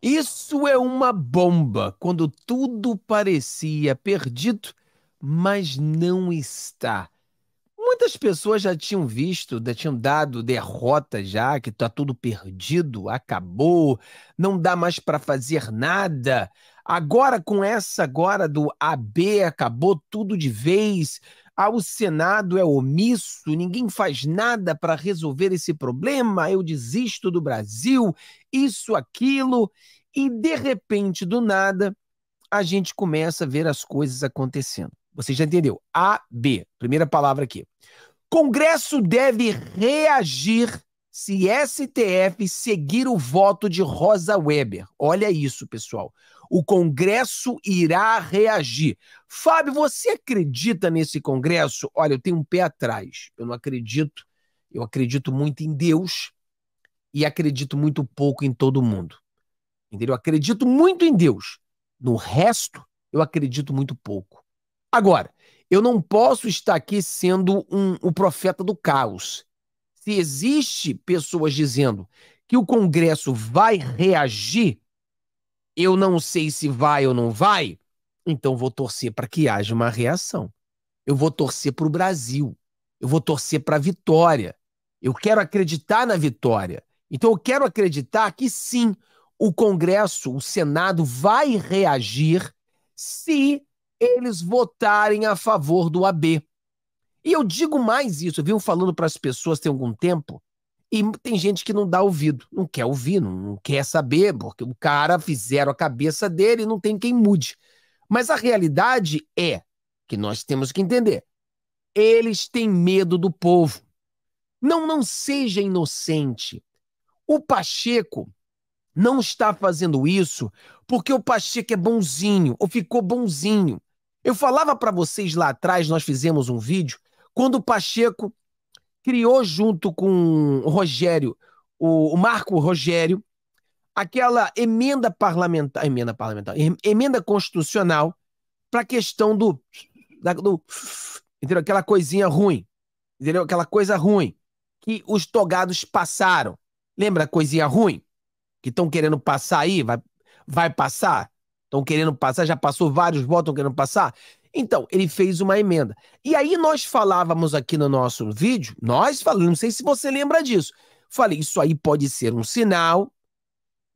Isso é uma bomba quando tudo parecia perdido, mas não está. Muitas pessoas já tinham visto, já tinham dado derrota já, que está tudo perdido, acabou, não dá mais para fazer nada. Agora com essa agora do AB acabou tudo de vez, ah, o Senado é omisso, ninguém faz nada para resolver esse problema, eu desisto do Brasil, isso, aquilo. E de repente, do nada, a gente começa a ver as coisas acontecendo. Você já entendeu? A, B, primeira palavra aqui. Congresso deve reagir se STF seguir o voto de Rosa Weber. Olha isso, pessoal. O Congresso irá reagir. Fábio, você acredita nesse Congresso? Olha, eu tenho um pé atrás. Eu não acredito. Eu acredito muito em Deus e acredito muito pouco em todo mundo. Entendeu? Eu acredito muito em Deus. No resto, eu acredito muito pouco. Agora, eu não posso estar aqui sendo um, o profeta do caos. Se existe pessoas dizendo que o Congresso vai reagir, eu não sei se vai ou não vai, então vou torcer para que haja uma reação. Eu vou torcer para o Brasil. Eu vou torcer para a vitória. Eu quero acreditar na vitória. Então eu quero acreditar que sim, o Congresso, o Senado vai reagir se eles votarem a favor do AB. E eu digo mais isso, eu venho falando para as pessoas tem algum tempo e tem gente que não dá ouvido, não quer ouvir, não quer saber, porque o cara fizeram a cabeça dele e não tem quem mude. Mas a realidade é que nós temos que entender. Eles têm medo do povo. Não, não seja inocente. O Pacheco não está fazendo isso porque o Pacheco é bonzinho ou ficou bonzinho. Eu falava para vocês lá atrás, nós fizemos um vídeo, quando o Pacheco criou junto com o Rogério, o, o Marco Rogério, aquela emenda parlamentar, emenda parlamentar, emenda constitucional para a questão do, da, do entendeu? aquela coisinha ruim, entendeu? aquela coisa ruim que os togados passaram. Lembra a coisinha ruim que estão querendo passar aí? Vai, vai passar? Estão querendo passar? Já passou vários votos, estão querendo passar? Então, ele fez uma emenda. E aí nós falávamos aqui no nosso vídeo, nós falamos, não sei se você lembra disso. Falei, isso aí pode ser um sinal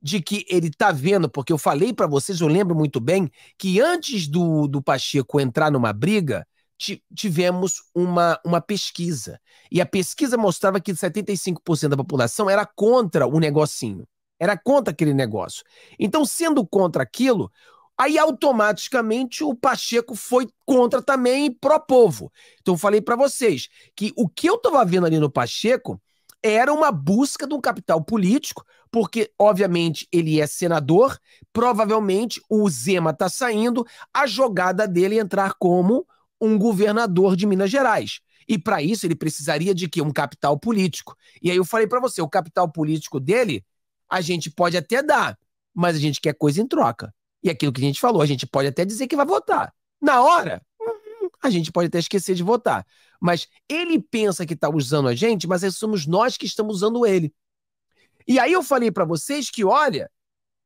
de que ele tá vendo, porque eu falei para vocês, eu lembro muito bem, que antes do, do Pacheco entrar numa briga, tivemos uma, uma pesquisa. E a pesquisa mostrava que 75% da população era contra o negocinho. Era contra aquele negócio. Então, sendo contra aquilo, Aí, automaticamente, o Pacheco foi contra também, e pró-povo. Então, falei para vocês que o que eu estava vendo ali no Pacheco era uma busca de um capital político, porque, obviamente, ele é senador, provavelmente o Zema está saindo, a jogada dele é entrar como um governador de Minas Gerais. E para isso ele precisaria de que um capital político. E aí eu falei para você, o capital político dele a gente pode até dar, mas a gente quer coisa em troca. E aquilo que a gente falou, a gente pode até dizer que vai votar. Na hora, hum, a gente pode até esquecer de votar. Mas ele pensa que está usando a gente, mas é somos nós que estamos usando ele. E aí eu falei para vocês que, olha,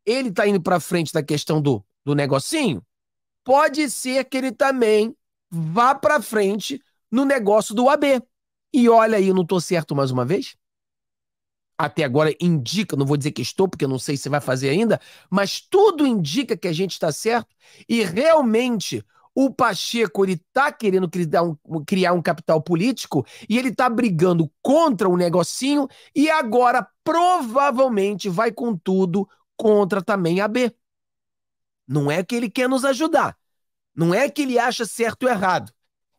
ele está indo para frente da questão do, do negocinho. Pode ser que ele também vá para frente no negócio do AB. E olha aí, eu não estou certo mais uma vez? até agora indica, não vou dizer que estou, porque eu não sei se vai fazer ainda, mas tudo indica que a gente está certo e realmente o Pacheco ele tá querendo criar um, criar um capital político e ele está brigando contra o negocinho e agora provavelmente vai com tudo contra também a B. Não é que ele quer nos ajudar. Não é que ele acha certo ou errado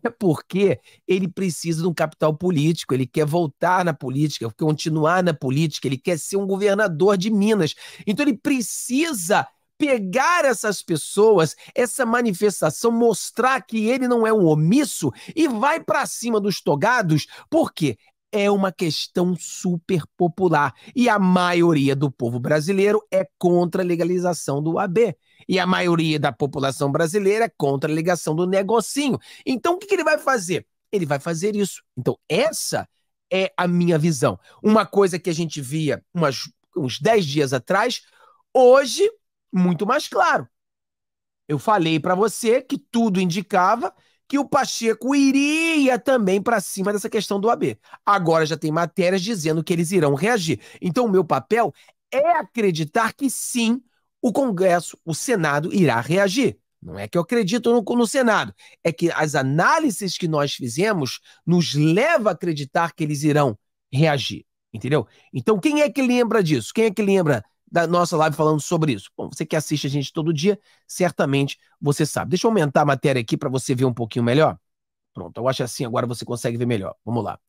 é porque ele precisa de um capital político, ele quer voltar na política, continuar na política, ele quer ser um governador de Minas. Então ele precisa pegar essas pessoas, essa manifestação, mostrar que ele não é um omisso e vai para cima dos togados, porque é uma questão super popular e a maioria do povo brasileiro é contra a legalização do AB e a maioria da população brasileira é contra a ligação do negocinho. Então, o que, que ele vai fazer? Ele vai fazer isso. Então, essa é a minha visão. Uma coisa que a gente via umas, uns 10 dias atrás, hoje, muito mais claro. Eu falei para você que tudo indicava que o Pacheco iria também para cima dessa questão do AB. Agora já tem matérias dizendo que eles irão reagir. Então, o meu papel é acreditar que sim, o Congresso, o Senado irá reagir. Não é que eu acredito no, no, Senado, é que as análises que nós fizemos nos leva a acreditar que eles irão reagir, entendeu? Então, quem é que lembra disso? Quem é que lembra da nossa live falando sobre isso? Bom, você que assiste a gente todo dia, certamente você sabe. Deixa eu aumentar a matéria aqui para você ver um pouquinho melhor. Pronto, eu acho assim, agora você consegue ver melhor. Vamos lá.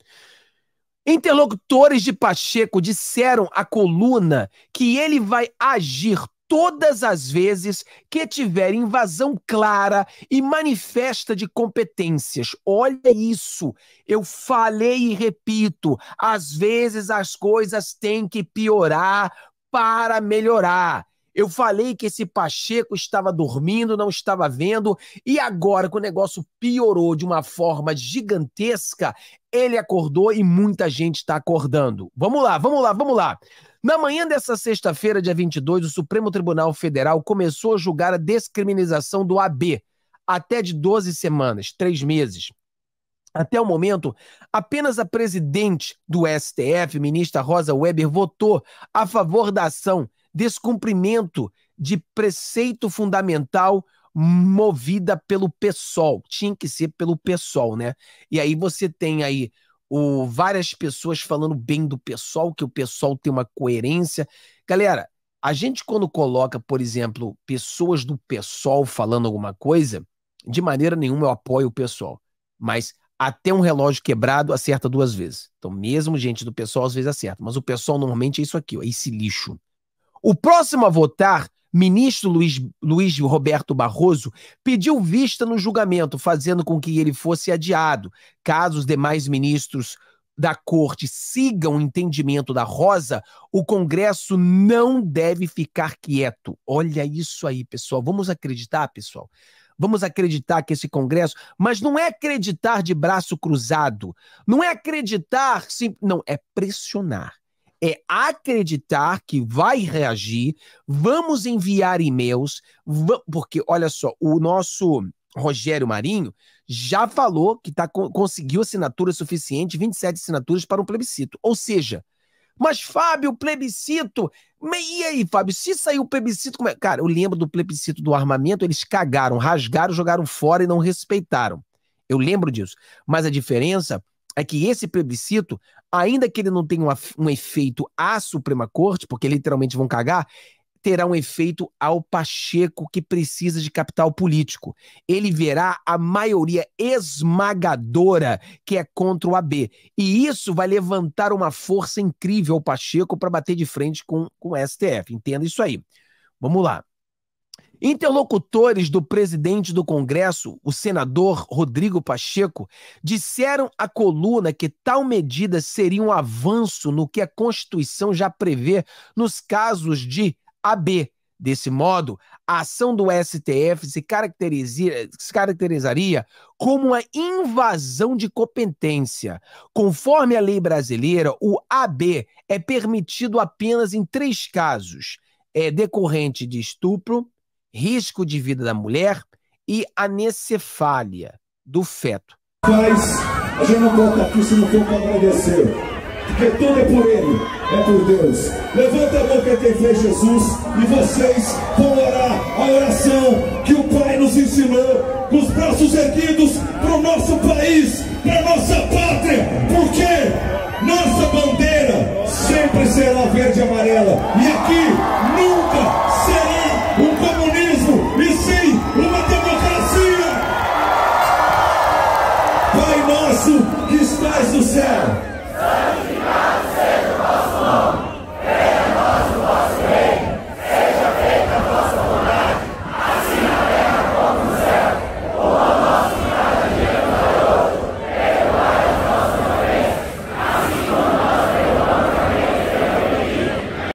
Interlocutores de Pacheco disseram à coluna que ele vai agir todas as vezes que tiver invasão clara e manifesta de competências. Olha isso. Eu falei e repito, às vezes as coisas têm que piorar para melhorar. Eu falei que esse Pacheco estava dormindo, não estava vendo, e agora que o negócio piorou de uma forma gigantesca, ele acordou e muita gente está acordando. Vamos lá, vamos lá, vamos lá. Na manhã dessa sexta-feira, dia 22, o Supremo Tribunal Federal começou a julgar a descriminalização do AB até de 12 semanas, três meses. Até o momento, apenas a presidente do STF, ministra Rosa Weber, votou a favor da ação descumprimento de preceito fundamental movida pelo PSOL. Tinha que ser pelo PSOL, né? E aí você tem aí ou várias pessoas falando bem do pessoal, que o pessoal tem uma coerência. Galera, a gente quando coloca, por exemplo, pessoas do pessoal falando alguma coisa, de maneira nenhuma eu apoio o pessoal, mas até um relógio quebrado acerta duas vezes. Então, mesmo gente do pessoal às vezes acerta, mas o pessoal normalmente é isso aqui, ó, é esse lixo. O próximo a votar ministro Luiz, Luiz Roberto Barroso pediu vista no julgamento, fazendo com que ele fosse adiado, caso os demais ministros da corte sigam o entendimento da Rosa, o Congresso não deve ficar quieto. Olha isso aí, pessoal. Vamos acreditar, pessoal. Vamos acreditar que esse Congresso, mas não é acreditar de braço cruzado, não é acreditar, sim, não é pressionar é acreditar que vai reagir, vamos enviar e-mails, porque olha só, o nosso Rogério Marinho já falou que tá, conseguiu assinatura suficiente, 27 assinaturas para um plebiscito. Ou seja, mas Fábio, plebiscito. E aí, Fábio, se saiu o plebiscito, como é? Cara, eu lembro do plebiscito do armamento, eles cagaram, rasgaram, jogaram fora e não respeitaram. Eu lembro disso. Mas a diferença é que esse plebiscito, ainda que ele não tenha um efeito à Suprema Corte, porque literalmente vão cagar, terá um efeito ao Pacheco, que precisa de capital político. Ele verá a maioria esmagadora que é contra o AB. E isso vai levantar uma força incrível ao Pacheco para bater de frente com, com o STF. Entenda isso aí. Vamos lá. Interlocutores do presidente do Congresso, o senador Rodrigo Pacheco, disseram à coluna que tal medida seria um avanço no que a Constituição já prevê nos casos de AB. Desse modo, a ação do STF se, se caracterizaria como uma invasão de competência. Conforme a lei brasileira, o AB é permitido apenas em três casos: é decorrente de estupro, risco de vida da mulher e anencefalia do feto. Mas a gente não volta aqui se não for para agradecer, porque tudo é por ele, é por Deus. Levanta a mão que tem fez Jesus e vocês vão orar a oração que o Pai nos ensinou, com os braços erguidos para o nosso país, para a nossa pátria, porque nossa bandeira sempre será verde e amarela. E aqui